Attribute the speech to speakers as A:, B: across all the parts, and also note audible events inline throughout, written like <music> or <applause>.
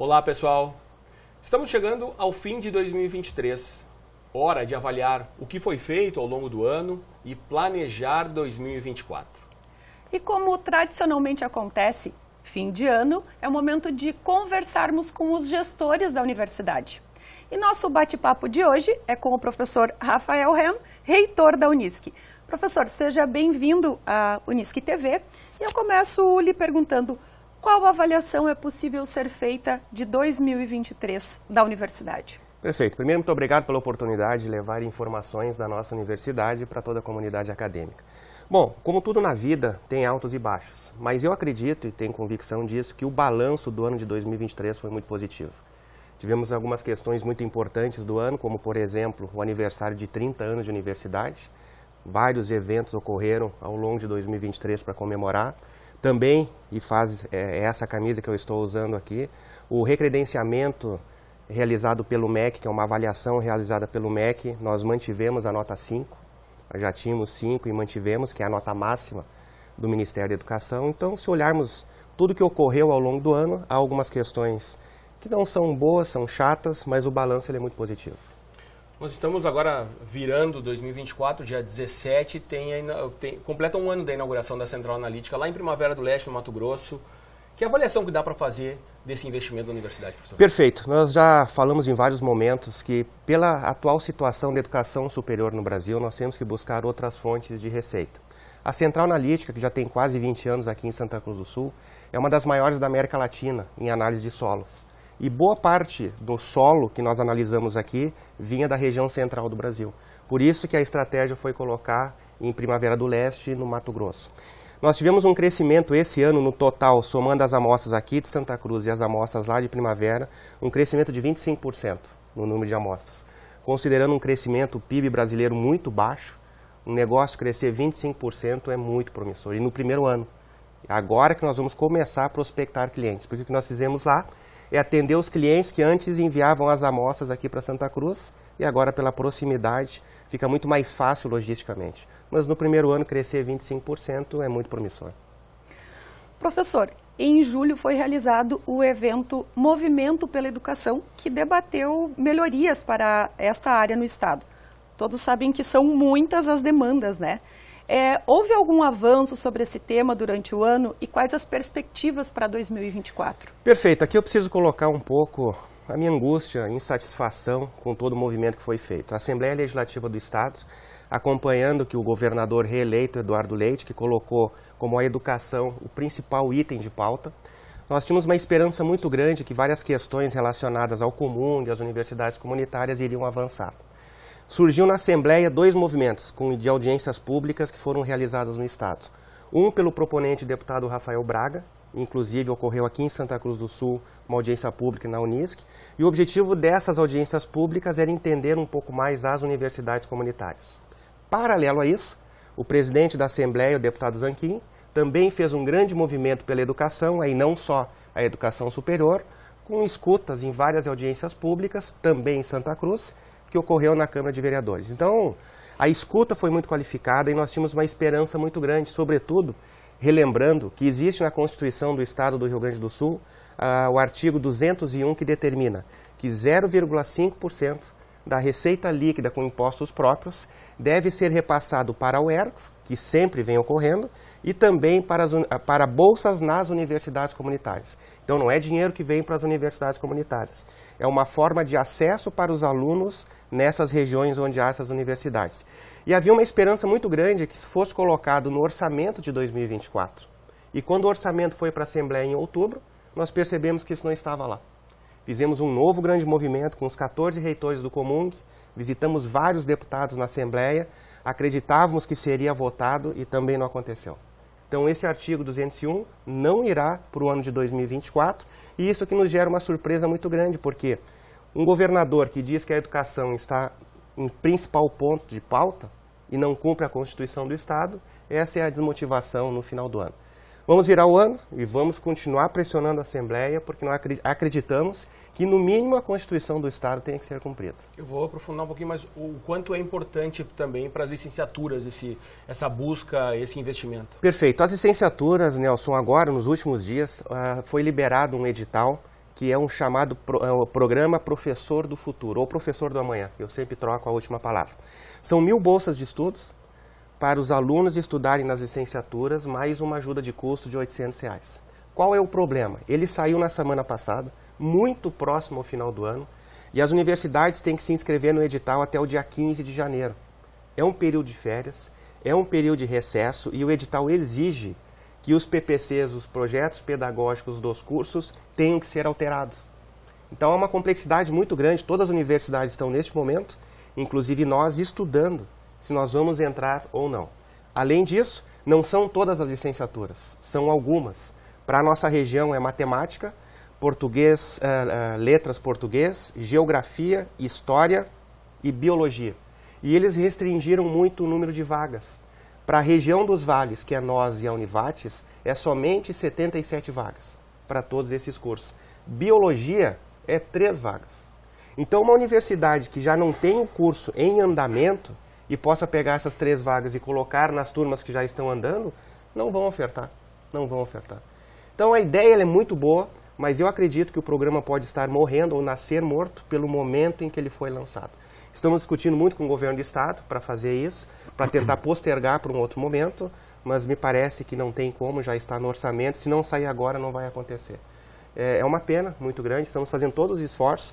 A: Olá, pessoal. Estamos chegando ao fim de 2023. Hora de avaliar o que foi feito ao longo do ano e planejar 2024.
B: E como tradicionalmente acontece, fim de ano é o momento de conversarmos com os gestores da universidade. E nosso bate-papo de hoje é com o professor Rafael Rem, reitor da Unisc. Professor, seja bem-vindo à Unisc TV. E eu começo lhe perguntando qual avaliação é possível ser feita de 2023 da universidade?
C: Perfeito. Primeiro, muito obrigado pela oportunidade de levar informações da nossa universidade para toda a comunidade acadêmica. Bom, como tudo na vida, tem altos e baixos, mas eu acredito e tenho convicção disso que o balanço do ano de 2023 foi muito positivo. Tivemos algumas questões muito importantes do ano, como, por exemplo, o aniversário de 30 anos de universidade. Vários eventos ocorreram ao longo de 2023 para comemorar também, e faz é, é, essa camisa que eu estou usando aqui, o recredenciamento realizado pelo MEC, que é uma avaliação realizada pelo MEC, nós mantivemos a nota 5, já tínhamos 5 e mantivemos, que é a nota máxima do Ministério da Educação. Então, se olharmos tudo que ocorreu ao longo do ano, há algumas questões que não são boas, são chatas, mas o balanço é muito positivo.
A: Nós estamos agora virando 2024, dia 17, tem, tem, completa um ano da inauguração da Central Analítica lá em Primavera do Leste, no Mato Grosso. Que avaliação que dá para fazer desse investimento da universidade, professor?
C: Perfeito. Nós já falamos em vários momentos que, pela atual situação da educação superior no Brasil, nós temos que buscar outras fontes de receita. A Central Analítica, que já tem quase 20 anos aqui em Santa Cruz do Sul, é uma das maiores da América Latina em análise de solos. E boa parte do solo que nós analisamos aqui vinha da região central do Brasil. Por isso que a estratégia foi colocar em Primavera do Leste, no Mato Grosso. Nós tivemos um crescimento esse ano no total, somando as amostras aqui de Santa Cruz e as amostras lá de Primavera, um crescimento de 25% no número de amostras. Considerando um crescimento PIB brasileiro muito baixo, um negócio crescer 25% é muito promissor. E no primeiro ano, agora que nós vamos começar a prospectar clientes. Porque o que nós fizemos lá é atender os clientes que antes enviavam as amostras aqui para Santa Cruz e agora pela proximidade fica muito mais fácil logisticamente. Mas no primeiro ano crescer 25% é muito promissor.
B: Professor, em julho foi realizado o evento Movimento pela Educação, que debateu melhorias para esta área no Estado. Todos sabem que são muitas as demandas, né? É, houve algum avanço sobre esse tema durante o ano e quais as perspectivas para 2024?
C: Perfeito. Aqui eu preciso colocar um pouco a minha angústia insatisfação com todo o movimento que foi feito. A Assembleia Legislativa do Estado, acompanhando que o governador reeleito Eduardo Leite, que colocou como a educação o principal item de pauta, nós tínhamos uma esperança muito grande que várias questões relacionadas ao comum e às universidades comunitárias iriam avançar surgiu na Assembleia dois movimentos de audiências públicas que foram realizadas no Estado. Um pelo proponente deputado Rafael Braga, inclusive ocorreu aqui em Santa Cruz do Sul uma audiência pública na Unisc, e o objetivo dessas audiências públicas era entender um pouco mais as universidades comunitárias. Paralelo a isso, o presidente da Assembleia, o deputado Zanquim, também fez um grande movimento pela educação, aí não só a educação superior, com escutas em várias audiências públicas, também em Santa Cruz, que ocorreu na Câmara de Vereadores. Então, a escuta foi muito qualificada e nós tínhamos uma esperança muito grande, sobretudo relembrando que existe na Constituição do Estado do Rio Grande do Sul uh, o artigo 201 que determina que 0,5% da receita líquida com impostos próprios deve ser repassado para o ERCS, que sempre vem ocorrendo, e também para, as, para bolsas nas universidades comunitárias. Então, não é dinheiro que vem para as universidades comunitárias. É uma forma de acesso para os alunos nessas regiões onde há essas universidades. E havia uma esperança muito grande que isso fosse colocado no orçamento de 2024. E quando o orçamento foi para a Assembleia em outubro, nós percebemos que isso não estava lá fizemos um novo grande movimento com os 14 reitores do Comung, visitamos vários deputados na Assembleia, acreditávamos que seria votado e também não aconteceu. Então, esse artigo 201 não irá para o ano de 2024, e isso que nos gera uma surpresa muito grande, porque um governador que diz que a educação está em principal ponto de pauta e não cumpre a Constituição do Estado, essa é a desmotivação no final do ano. Vamos virar o ano e vamos continuar pressionando a Assembleia, porque nós acreditamos que, no mínimo, a Constituição do Estado tem que ser cumprida.
A: Eu vou aprofundar um pouquinho mais o quanto é importante também para as licenciaturas esse, essa busca, esse investimento.
C: Perfeito. As licenciaturas, Nelson, agora, nos últimos dias, ah, foi liberado um edital que é um chamado é Programa Professor do Futuro, ou Professor do Amanhã, eu sempre troco a última palavra. São mil bolsas de estudos para os alunos estudarem nas licenciaturas, mais uma ajuda de custo de R$ 800. Reais. Qual é o problema? Ele saiu na semana passada, muito próximo ao final do ano, e as universidades têm que se inscrever no edital até o dia 15 de janeiro. É um período de férias, é um período de recesso e o edital exige que os PPCs, os projetos pedagógicos dos cursos, tenham que ser alterados. Então é uma complexidade muito grande, todas as universidades estão neste momento, inclusive nós, estudando se nós vamos entrar ou não. Além disso, não são todas as licenciaturas, são algumas. Para a nossa região é matemática, português, uh, uh, letras português, geografia, história e biologia. E eles restringiram muito o número de vagas. Para a região dos vales, que é nós e a Univates, é somente 77 vagas para todos esses cursos. Biologia é três vagas. Então, uma universidade que já não tem o curso em andamento, e possa pegar essas três vagas e colocar nas turmas que já estão andando, não vão ofertar. Não vão ofertar. Então a ideia é muito boa, mas eu acredito que o programa pode estar morrendo ou nascer morto pelo momento em que ele foi lançado. Estamos discutindo muito com o governo do Estado para fazer isso, para tentar <clears throat> postergar para um outro momento, mas me parece que não tem como, já está no orçamento, se não sair agora não vai acontecer. É, é uma pena muito grande, estamos fazendo todos os esforços,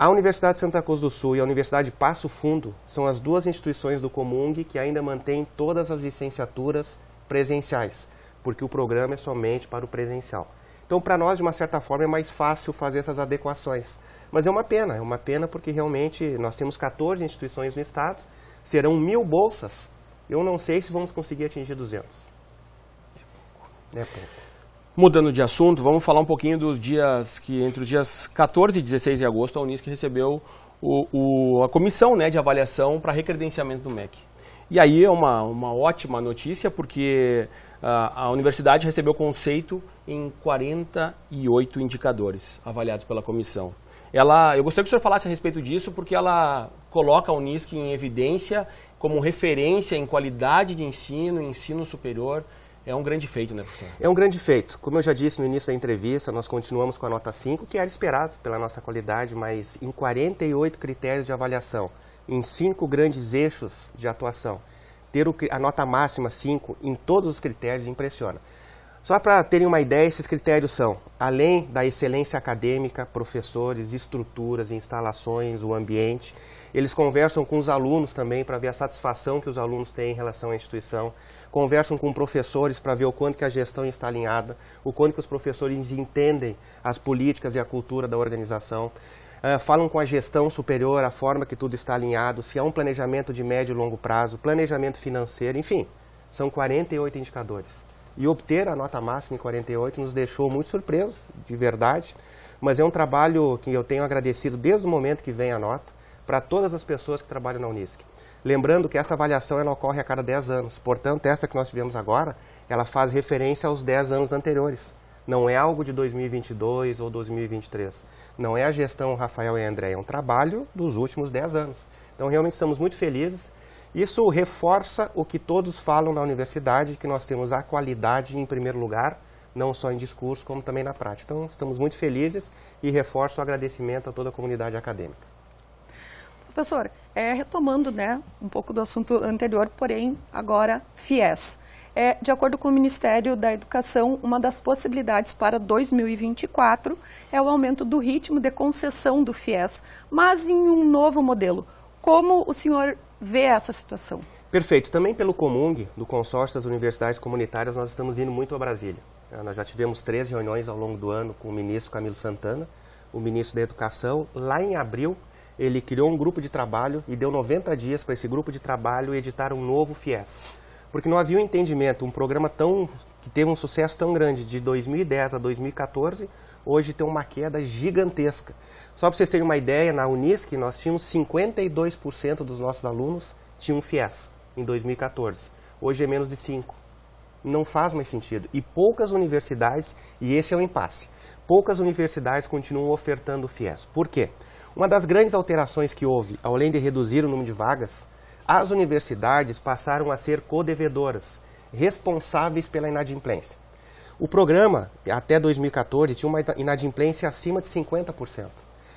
C: a Universidade de Santa Cruz do Sul e a Universidade Passo Fundo são as duas instituições do Comung que ainda mantêm todas as licenciaturas presenciais, porque o programa é somente para o presencial. Então, para nós, de uma certa forma, é mais fácil fazer essas adequações. Mas é uma pena, é uma pena porque realmente nós temos 14 instituições no Estado, serão mil bolsas. Eu não sei se vamos conseguir atingir 200.
A: É pouco. É pouco. Mudando de assunto, vamos falar um pouquinho dos dias que entre os dias 14 e 16 de agosto a Unisc recebeu o, o, a comissão né, de avaliação para recredenciamento do MEC. E aí é uma, uma ótima notícia porque a, ah, a universidade recebeu conceito em 48 indicadores avaliados pela comissão. Ela, eu gostaria que o senhor falasse a respeito disso porque ela coloca a Unisc em evidência como referência em qualidade de ensino, ensino superior é um grande feito, né, professor?
C: É um grande feito. Como eu já disse no início da entrevista, nós continuamos com a nota 5, que era esperado pela nossa qualidade, mas em 48 critérios de avaliação, em cinco grandes eixos de atuação, ter a nota máxima 5 em todos os critérios impressiona. Só para terem uma ideia, esses critérios são, além da excelência acadêmica, professores, estruturas, instalações, o ambiente, eles conversam com os alunos também para ver a satisfação que os alunos têm em relação à instituição, conversam com professores para ver o quanto que a gestão está alinhada, o quanto que os professores entendem as políticas e a cultura da organização, uh, falam com a gestão superior, a forma que tudo está alinhado, se há um planejamento de médio e longo prazo, planejamento financeiro, enfim, são 48 indicadores e obter a nota máxima em 48 nos deixou muito surpresos, de verdade. Mas é um trabalho que eu tenho agradecido desde o momento que vem a nota para todas as pessoas que trabalham na Unisc. Lembrando que essa avaliação ela ocorre a cada 10 anos, portanto, essa que nós tivemos agora, ela faz referência aos 10 anos anteriores. Não é algo de 2022 ou 2023. Não é a gestão Rafael e André, é um trabalho dos últimos 10 anos. Então, realmente estamos muito felizes isso reforça o que todos falam na universidade, que nós temos a qualidade em primeiro lugar, não só em discurso, como também na prática. Então, estamos muito felizes e reforço o agradecimento a toda a comunidade acadêmica.
B: Professor, é, retomando né, um pouco do assunto anterior, porém agora FIES. É, de acordo com o Ministério da Educação, uma das possibilidades para 2024 é o aumento do ritmo de concessão do FIES, mas em um novo modelo. Como o senhor vê essa situação?
C: Perfeito. Também pelo Comung, do consórcio das universidades comunitárias, nós estamos indo muito a Brasília. Eh, nós já tivemos três reuniões ao longo do ano com o ministro Camilo Santana, o ministro da Educação. Lá em abril, ele criou um grupo de trabalho e deu 90 dias para esse grupo de trabalho editar um novo FIES. Porque não havia um entendimento, um programa tão que teve um sucesso tão grande de 2010 a 2014, hoje tem uma queda gigantesca. Só para vocês terem uma ideia, na Unisc nós tínhamos 52% dos nossos alunos tinham FIES em 2014. Hoje é menos de 5%. Não faz mais sentido. E poucas universidades, e esse é o um impasse, poucas universidades continuam ofertando FIES. Por quê? Uma das grandes alterações que houve, além de reduzir o número de vagas, as universidades passaram a ser codevedoras, responsáveis pela inadimplência. O programa, até 2014, tinha uma inadimplência acima de 50%.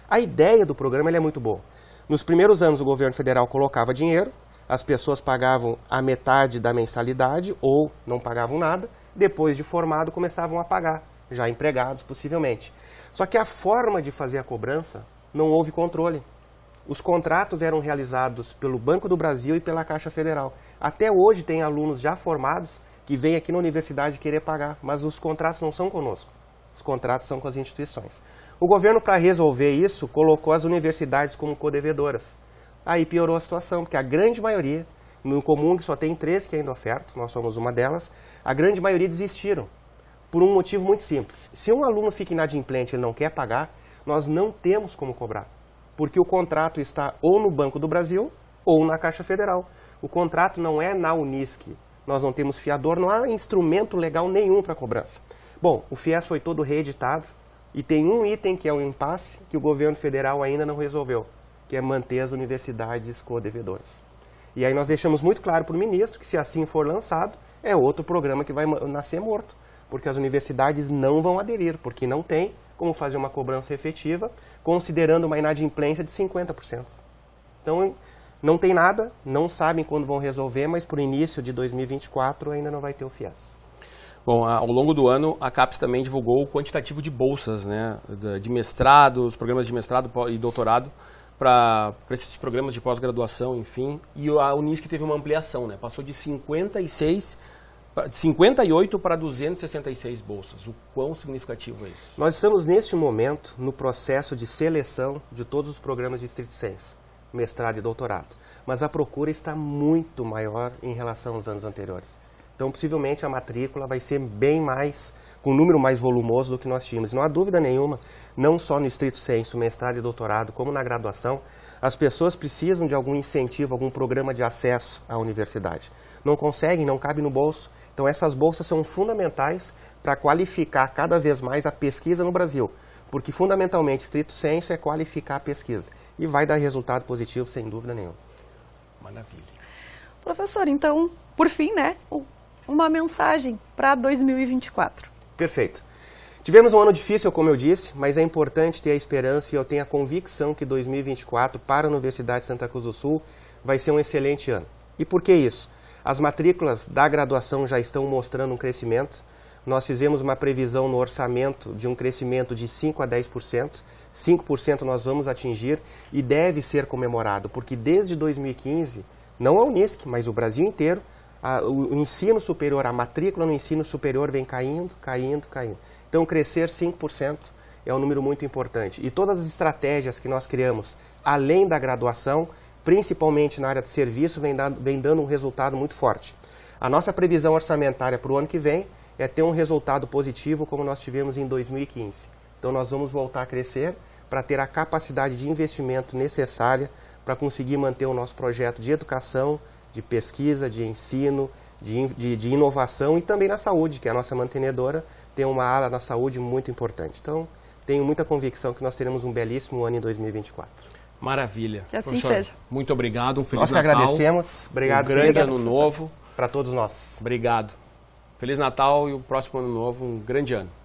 C: A ideia do programa é muito boa. Nos primeiros anos, o governo federal colocava dinheiro, as pessoas pagavam a metade da mensalidade ou não pagavam nada, depois de formado começavam a pagar, já empregados possivelmente. Só que a forma de fazer a cobrança não houve controle. Os contratos eram realizados pelo Banco do Brasil e pela Caixa Federal. Até hoje tem alunos já formados que vem aqui na universidade querer pagar, mas os contratos não são conosco. Os contratos são com as instituições. O governo, para resolver isso, colocou as universidades como codevedoras. Aí piorou a situação, porque a grande maioria, no comum que só tem três que ainda ofertam, nós somos uma delas, a grande maioria desistiram, por um motivo muito simples. Se um aluno fica inadimplente e ele não quer pagar, nós não temos como cobrar, porque o contrato está ou no Banco do Brasil ou na Caixa Federal. O contrato não é na Unisc, nós não temos fiador, não há instrumento legal nenhum para cobrança. Bom, o FIES foi todo reeditado e tem um item que é um impasse que o governo federal ainda não resolveu, que é manter as universidades co-devedoras. E aí nós deixamos muito claro para o ministro que se assim for lançado, é outro programa que vai nascer morto, porque as universidades não vão aderir, porque não tem como fazer uma cobrança efetiva, considerando uma inadimplência de 50%. Então, não tem nada, não sabem quando vão resolver, mas para o início de 2024 ainda não vai ter o FIES.
A: Bom, ao longo do ano, a CAPES também divulgou o quantitativo de bolsas, né, de mestrados, programas de mestrado e doutorado para esses programas de pós-graduação, enfim. E a Unisc teve uma ampliação, né, passou de 56 58 para 266 bolsas. O quão significativo é isso?
C: Nós estamos, neste momento, no processo de seleção de todos os programas de Distrito Sense mestrado e doutorado. Mas a procura está muito maior em relação aos anos anteriores. Então, possivelmente, a matrícula vai ser bem mais, com um número mais volumoso do que nós tínhamos. Não há dúvida nenhuma, não só no estrito senso, mestrado e doutorado, como na graduação, as pessoas precisam de algum incentivo, algum programa de acesso à universidade. Não conseguem, não cabe no bolso. Então, essas bolsas são fundamentais para qualificar cada vez mais a pesquisa no Brasil. Porque, fundamentalmente, estrito senso é qualificar a pesquisa. E vai dar resultado positivo, sem dúvida nenhuma. Maravilha.
B: Professor, então, por fim, né, uma mensagem para 2024.
C: Perfeito. Tivemos um ano difícil, como eu disse, mas é importante ter a esperança e eu tenho a convicção que 2024 para a Universidade de Santa Cruz do Sul vai ser um excelente ano. E por que isso? As matrículas da graduação já estão mostrando um crescimento. Nós fizemos uma previsão no orçamento de um crescimento de 5 a 10%. 5% nós vamos atingir e deve ser comemorado, porque desde 2015, não a Unisc, mas o Brasil inteiro, a, o, o ensino superior, a matrícula no ensino superior vem caindo, caindo, caindo. Então, crescer 5% é um número muito importante. E todas as estratégias que nós criamos, além da graduação, principalmente na área de serviço, vem, dando vem dando um resultado muito forte. A nossa previsão orçamentária para o ano que vem é ter um resultado positivo como nós tivemos em 2015. Então nós vamos voltar a crescer para ter a capacidade de investimento necessária para conseguir manter o nosso projeto de educação, de pesquisa, de ensino, de, de, de, inovação e também na saúde, que é a nossa mantenedora tem uma ala na saúde muito importante. Então, tenho muita convicção que nós teremos um belíssimo ano em 2024.
A: Maravilha. Que assim Professor, seja. Muito obrigado, um feliz nós Natal. Nós que agradecemos. Obrigado, um grande querida. ano novo. Para todos nós. Obrigado. Feliz Natal e o próximo ano novo, um grande ano.